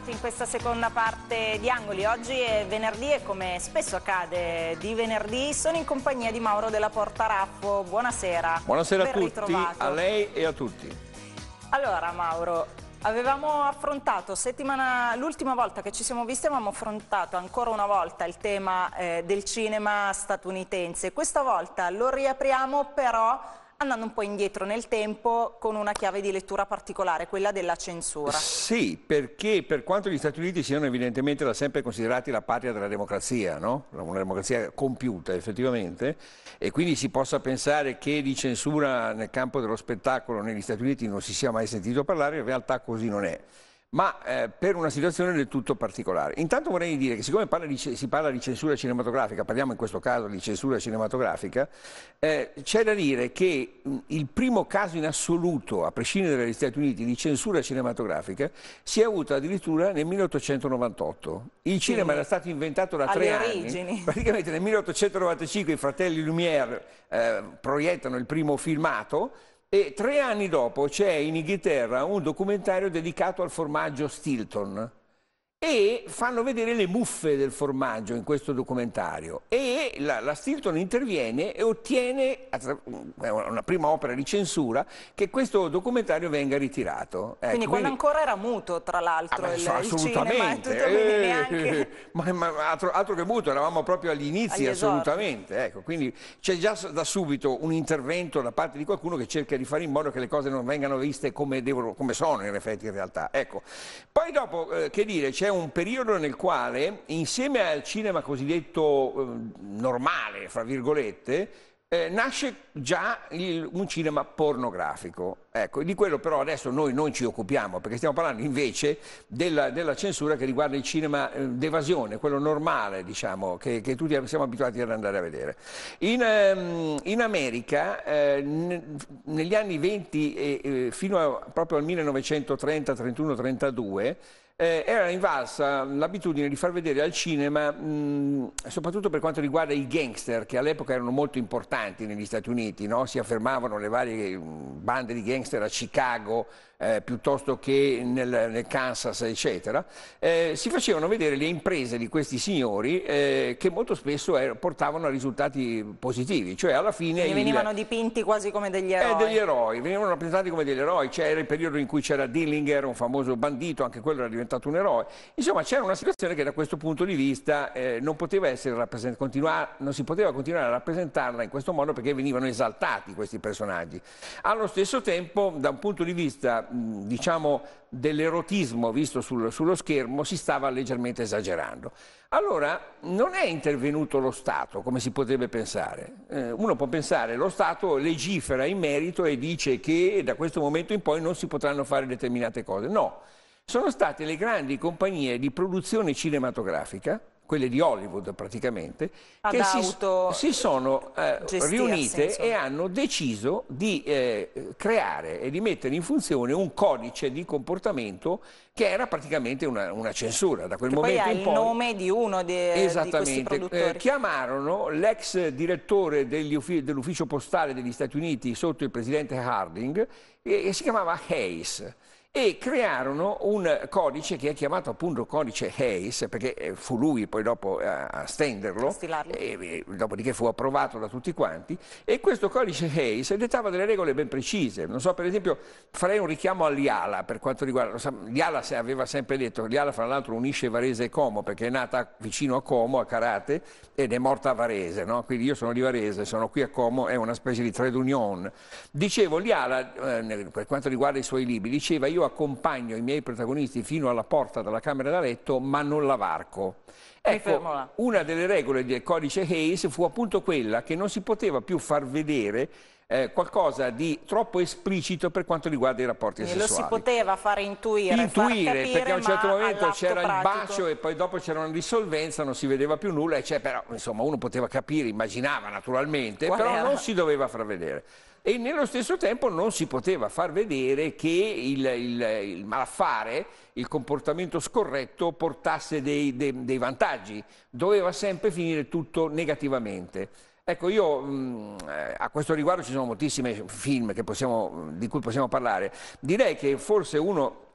tornati in questa seconda parte di Angoli. Oggi è venerdì e come spesso accade di venerdì sono in compagnia di Mauro della Porta Raffo. Buonasera. Buonasera ben a tutti, ritrovato. a lei e a tutti. Allora Mauro, avevamo affrontato l'ultima volta che ci siamo visti avevamo affrontato ancora una volta il tema eh, del cinema statunitense. Questa volta lo riapriamo però andando un po' indietro nel tempo con una chiave di lettura particolare, quella della censura. Sì, perché per quanto gli Stati Uniti siano evidentemente da sempre considerati la patria della democrazia, no? una democrazia compiuta effettivamente, e quindi si possa pensare che di censura nel campo dello spettacolo negli Stati Uniti non si sia mai sentito parlare, in realtà così non è ma eh, per una situazione del tutto particolare. Intanto vorrei dire che siccome parla di, si parla di censura cinematografica, parliamo in questo caso di censura cinematografica, eh, c'è da dire che mh, mm, il primo caso in assoluto, a prescindere dagli Stati Uniti, di censura cinematografica si è avuto addirittura nel 1898. Il cinema era stato inventato da Alle tre origini. anni. Praticamente nel 1895 i fratelli Lumière eh, proiettano il primo filmato, e tre anni dopo c'è in Inghilterra un documentario dedicato al formaggio Stilton, e fanno vedere le muffe del formaggio in questo documentario e la, la Stilton interviene e ottiene una prima opera di censura che questo documentario venga ritirato ecco, quindi quando quindi... ancora era muto tra l'altro ah, il, assolutamente. il tutto, eh, neanche... Eh, eh, ma, ma altro, altro, che muto eravamo proprio agli inizi agli assolutamente ecco, quindi c'è già da subito un intervento da parte di qualcuno che cerca di fare in modo che le cose non vengano viste come, devono, come sono in effetti in realtà ecco. poi dopo eh, che dire c'è un periodo nel quale, insieme al cinema cosiddetto eh, normale, fra virgolette, eh, nasce già il, un cinema pornografico. Ecco, di quello però adesso noi non ci occupiamo, perché stiamo parlando invece della, della censura che riguarda il cinema eh, d'evasione, quello normale, diciamo, che, che, tutti siamo abituati ad andare a vedere. In, ehm, in America, eh, negli anni 20 e, fino a, proprio al 1930, 31, 32, eh, era invalsa l'abitudine di far vedere al cinema, mh, soprattutto per quanto riguarda i gangster, che all'epoca erano molto importanti negli Stati Uniti, no? si affermavano le varie mh, bande di gangster a Chicago, eh, piuttosto che nel, nel Kansas, eccetera, eh, si facevano vedere le imprese di questi signori eh, che molto spesso er, portavano a risultati positivi, cioè alla fine... Quindi venivano il, dipinti quasi come degli eh, eroi. degli eroi, venivano rappresentati come degli eroi, c'era il periodo in cui c'era Dillinger, un famoso bandito, anche quello era diventato diventato un eroe. Insomma, c'era una situazione che da questo punto di vista eh, non, non si poteva continuare a rappresentarla in questo modo perché venivano esaltati questi personaggi. Allo stesso tempo, da un punto di vista, mh, diciamo, dell'erotismo visto sul, sullo schermo si stava leggermente esagerando. Allora non è intervenuto lo Stato come si potrebbe pensare. Eh, uno può pensare lo Stato legifera in merito e dice che da questo momento in poi non si potranno fare determinate cose. No sono state le grandi compagnie di produzione cinematografica, quelle di Hollywood praticamente, Ad ah, che si, si, sono eh, eh riunite e hanno deciso di eh, creare e di mettere in funzione un codice di comportamento che era praticamente una, una censura. Da quel che momento poi ha il nome di uno de, esattamente, di eh, chiamarono l'ex direttore dell'ufficio postale degli Stati Uniti sotto il presidente Harding e, e si chiamava Hayes e crearono un codice che è chiamato appunto codice Hayes, perché eh, fu lui poi dopo a stenderlo, e, dopodiché fu approvato da tutti quanti, e questo codice Hayes dettava delle regole ben precise. Non so, per esempio, farei un richiamo all'Iala per quanto riguarda, l'Iala aveva sempre detto, l'Iala fra l'altro unisce Varese e Como, perché è nata vicino a Como, a Karate, ed è morta a Varese, no? quindi io sono di Varese, sono qui a Como, è una specie di trade union. Dicevo, l'Iala, eh, per quanto riguarda i suoi libri, diceva io io accompagno i miei protagonisti fino alla porta della camera da letto, ma non la varco. Ecco, una delle regole del codice Hayes fu appunto quella che non si poteva più far vedere eh, qualcosa di troppo esplicito per quanto riguarda i rapporti e sessuali. Lo si poteva far intuire, intuire far capire, perché a un certo momento c'era il bacio e poi dopo c'era una dissolvenza, non si vedeva più nulla, e cioè, però insomma uno poteva capire, immaginava naturalmente, Qual però era? non si doveva far vedere e nello stesso tempo non si poteva far vedere che il, il, il malaffare, il comportamento scorretto portasse dei, dei, dei vantaggi, doveva sempre finire tutto negativamente. Ecco, io mm, a questo riguardo ci sono moltissimi film possiamo, di cui possiamo parlare. Direi che forse uno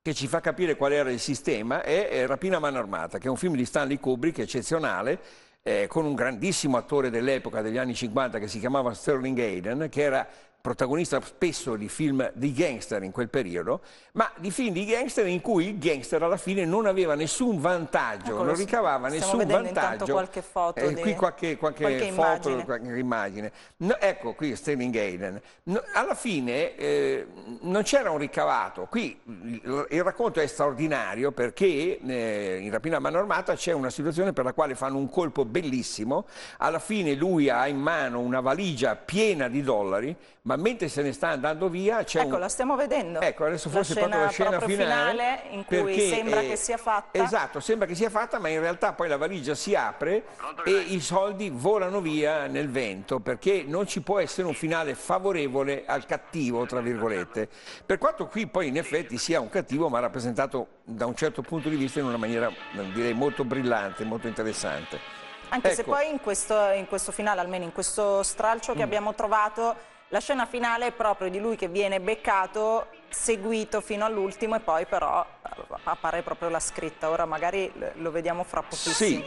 che ci fa capire qual era il sistema è eh, Rapina a mano armata, che è un film di Stanley Kubrick eccezionale, eh, con un grandissimo attore dell'epoca degli anni 50 che si chiamava Sterling Hayden, che era protagonista spesso di film di gangster in quel periodo, ma di film di gangster in cui il gangster alla fine non aveva nessun vantaggio, ecco, non ricavava nessun vantaggio. qualche foto. Eh, di... Qui qualche, qualche, qualche foto, immagine. qualche immagine. No, ecco, qui Sterling Hayden. No, alla fine eh, non c'era un ricavato. Qui il, il racconto è straordinario perché eh, in Rapina a mano armata c'è una situazione per la quale fanno un colpo bellissimo. Alla fine lui ha in mano una valigia piena di dollari, ma ma mentre se ne sta andando via c'è ecco, un... la stiamo vedendo. Ecco, adesso la forse scena, la scena finale, in cui perché, sembra eh, che sia fatta. Esatto, sembra che sia fatta, ma in realtà poi la valigia si apre e i soldi volano via nel vento, perché non ci può essere un finale favorevole al cattivo, tra virgolette. Per quanto qui poi in effetti sia un cattivo, ma rappresentato da un certo punto di vista in una maniera direi molto brillante, molto interessante. Anche ecco. se poi in questo, in questo finale, almeno in questo stralcio che mm. abbiamo trovato, la scena finale è proprio di lui che viene beccato, seguito fino all'ultimo e poi però eh, appare proprio la scritta. Ora magari lo vediamo fra pochissimo. Sì.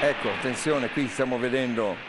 Ecco, attenzione, qui stiamo vedendo...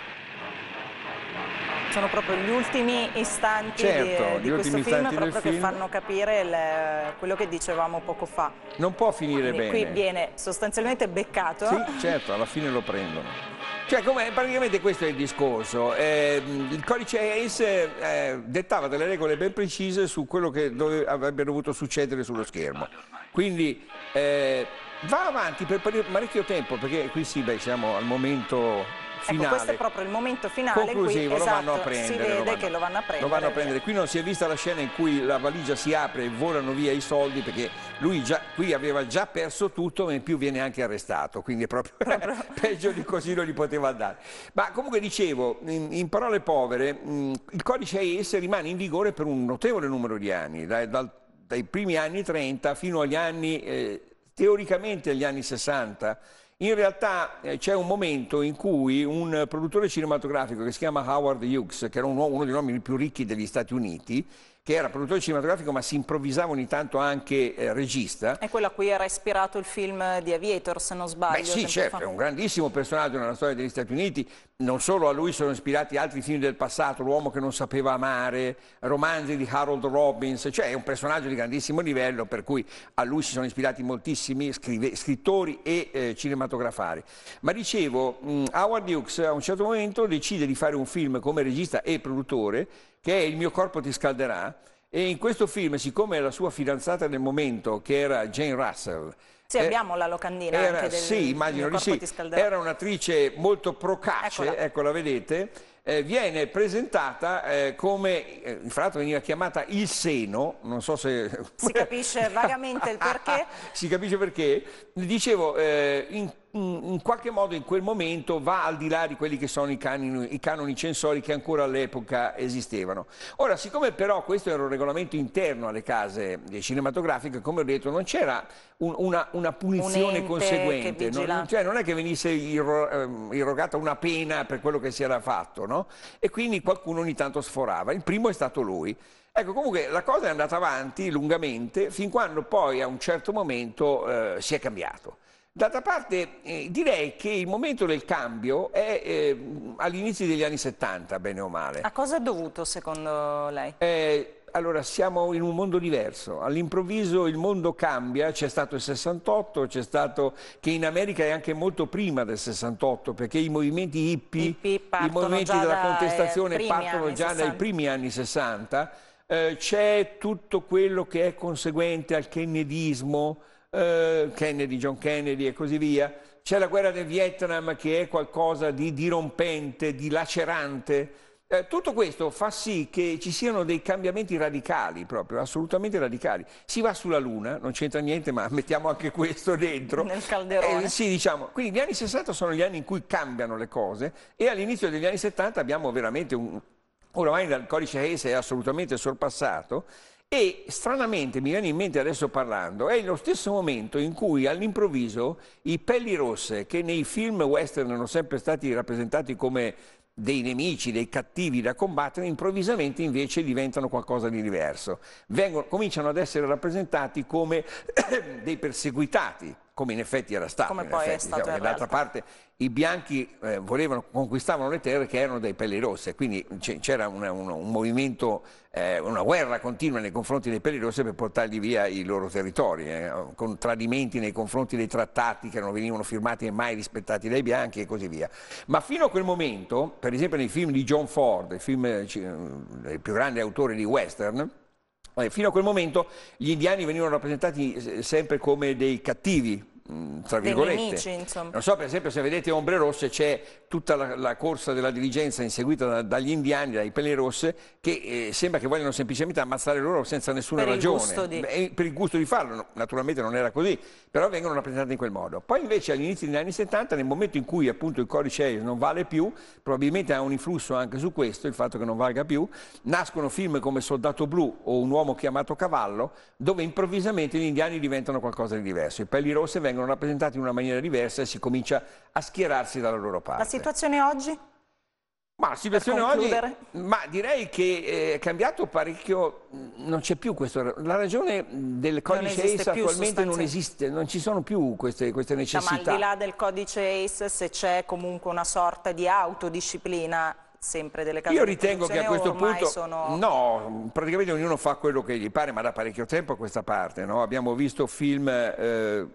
Sono proprio gli ultimi istanti certo, di, eh, di questo film, proprio che film. fanno capire le, eh, quello che dicevamo poco fa. Non può finire Quindi bene. Qui viene sostanzialmente beccato. Sì, certo, alla fine lo prendono. Cioè, come, praticamente questo è il discorso. Eh, il codice ACE eh, dettava delle regole ben precise su quello che dove, avrebbe dovuto succedere sullo schermo. Quindi eh, va avanti per parecchio tempo, perché qui sì, beh, siamo al momento finale. Ecco, questo è proprio il momento finale. Conclusivo, qui, esatto, lo vanno a esatto, prendere. Si vede vanno, che lo vanno a prendere. Lo vanno a prendere. Qui non si è vista la scena in cui la valigia si apre e volano via i soldi perché lui già, qui aveva già perso tutto ma in più viene anche arrestato, quindi è proprio, proprio. peggio di così non gli poteva andare. Ma comunque dicevo, in, in parole povere, mh, mm, il codice AES rimane in vigore per un notevole numero di anni, dai, dal, dai primi anni 30 fino agli anni, eh, teoricamente agli anni 60 in realtà eh, c'è un momento in cui un produttore cinematografico che si chiama Howard Hughes, che era uno, uno dei nomi più ricchi degli Stati Uniti, che era produttore cinematografico ma si improvvisava ogni tanto anche eh, regista. È quello a cui era ispirato il film eh, di Aviator, se non sbaglio. Beh sì, certo, fa. è un grandissimo personaggio nella storia degli Stati Uniti. Non solo a lui sono ispirati altri film del passato, L'uomo che non sapeva amare, romanzi di Harold Robbins, cioè è un personaggio di grandissimo livello per cui a lui si sono ispirati moltissimi scrive, scrittori e eh, cinematografari. Ma dicevo, mh, Howard Hughes a un certo momento decide di fare un film come regista e produttore che è Il mio corpo ti scalderà. E in questo film, siccome la sua fidanzata nel momento, che era Jane Russell, sì, eh, abbiamo la locandina era, anche del, Sì, immagino di sì. Era un'attrice molto procace, Eccola. ecco la vedete. Eh, viene presentata eh, come, eh, fra l'altro veniva chiamata il seno, non so se... Si capisce vagamente il perché. si capisce perché. Dicevo, eh, in in qualche modo in quel momento va al di là di quelli che sono i canoni, i canoni, censori che ancora all'epoca esistevano. Ora, siccome però questo era un regolamento interno alle case eh, cinematografiche, come ho detto, non c'era un, una, una, punizione un conseguente, non, cioè non è che venisse ehm, irrogata una pena per quello che si era fatto, no? E quindi qualcuno ogni tanto sforava. Il primo è stato lui. Ecco, comunque la cosa è andata avanti lungamente fin quando poi a un certo momento eh, si è cambiato. D'altra parte eh, direi che il momento del cambio è eh, all'inizio degli anni 70, bene o male. A cosa è dovuto secondo lei? Eh, allora siamo in un mondo diverso, all'improvviso il mondo cambia, c'è stato il 68, c'è stato che in America è anche molto prima del 68 perché i movimenti hippie, hippie i movimenti della contestazione partono già 60. dai primi anni 60, eh, c'è tutto quello che è conseguente al kennedismo, eh, Kennedy, John Kennedy e così via. C'è la guerra del Vietnam che è qualcosa di dirompente, di lacerante. Eh, tutto questo fa sì che ci siano dei cambiamenti radicali, proprio, assolutamente radicali. Si va sulla Luna, non c'entra niente, ma mettiamo anche questo dentro. Nel calderone. Eh, sì, diciamo. Quindi gli anni 60 sono gli anni in cui cambiano le cose e all'inizio degli anni 70 abbiamo veramente un... Oramai il codice Hayes è assolutamente sorpassato e stranamente, mi viene in mente adesso parlando, è lo stesso momento in cui all'improvviso i pelli rosse, che nei film western erano sempre stati rappresentati come dei nemici, dei cattivi da combattere, improvvisamente invece diventano qualcosa di diverso. Vengono, cominciano ad essere rappresentati come dei perseguitati come in effetti era stato. Come poi effetti, è diciamo, D'altra diciamo, parte i bianchi eh, volevano, conquistavano le terre che erano dei pelli rosse, quindi c'era una, una, un movimento, eh, una guerra continua nei confronti dei pelli rosse per portargli via i loro territori, eh, con tradimenti nei confronti dei trattati che non venivano firmati e mai rispettati dai bianchi e così via. Ma fino a quel momento, per esempio nei film di John Ford, il, film, eh, il eh, più grande autore di western, eh, fino a quel momento gli indiani venivano rappresentati sempre come dei cattivi, Mm, tra virgolette. Nemici, non so, per esempio, se vedete Ombre Rosse c'è tutta la, la corsa della diligenza inseguita da, dagli indiani, dai pelle rosse, che eh, sembra che vogliano semplicemente ammazzare loro senza nessuna per ragione. Il di... Beh, per il gusto di farlo, no, naturalmente non era così, però vengono rappresentati in quel modo. Poi invece all'inizio degli anni 70, nel momento in cui appunto il codice aereo non vale più, probabilmente ha un influsso anche su questo, il fatto che non valga più, nascono film come Soldato Blu o Un uomo chiamato Cavallo, dove improvvisamente gli indiani diventano qualcosa di diverso. I pelli rosse vengono vengono rappresentati in una maniera diversa e si comincia a schierarsi dalla loro parte. La situazione oggi? Ma la situazione oggi, ma direi che eh, è cambiato parecchio, mm, non c'è più questo, la ragione del codice ACE attualmente non esiste, non ci sono più queste, queste necessità. ma al di là del codice ACE se c'è comunque una sorta di autodisciplina sempre delle case Io ritengo che a questo punto sono... no, praticamente ognuno fa quello che gli pare, ma da parecchio tempo a questa parte, no? abbiamo visto film... Eh,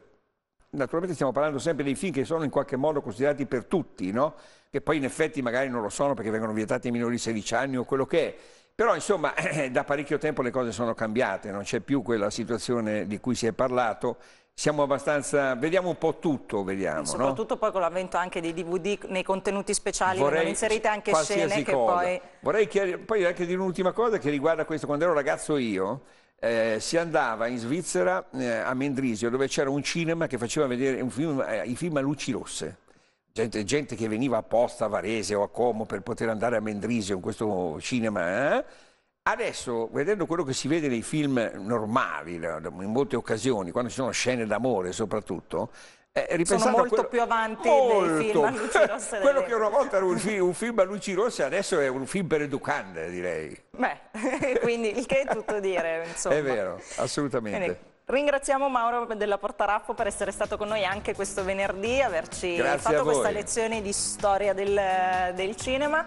naturalmente stiamo parlando sempre dei film che sono in qualche modo considerati per tutti, no? che poi in effetti magari non lo sono perché vengono vietati ai minori di 16 anni o quello che è. Però insomma da parecchio tempo le cose sono cambiate, non c'è più quella situazione di cui si è parlato siamo abbastanza, vediamo un po' tutto, vediamo. soprattutto no? poi con l'avvento anche dei DVD nei contenuti speciali vengono inserite anche scene che poi... Vorrei poi anche dire un'ultima cosa che riguarda questo, quando ero ragazzo io, eh, si andava in Svizzera eh, a Mendrisio dove c'era un cinema che faceva vedere film, eh, i film a luci rosse. Gente, gente, che veniva apposta a Varese o a Como per poter andare a Mendrisio in questo cinema. Eh? Adesso, vedendo quello che si vede nei film normali, in molte occasioni, quando ci sono scene d'amore soprattutto, eh, Sono molto quello... più avanti molto. dei film a luci rosse. quello che una volta era un, fi un, film a luci rosse, adesso è un film per educande, direi. Beh, quindi il che è tutto dire, insomma. È vero, assolutamente. Quindi, ringraziamo Mauro della Portaraffo per essere stato con noi anche questo venerdì, averci Grazie fatto questa lezione di storia del, del cinema.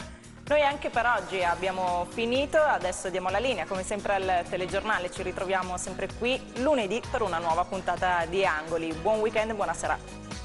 Noi anche per oggi abbiamo finito, adesso diamo la linea come sempre al telegiornale, ci ritroviamo sempre qui lunedì per una nuova puntata di Angoli. Buon weekend, buona serata.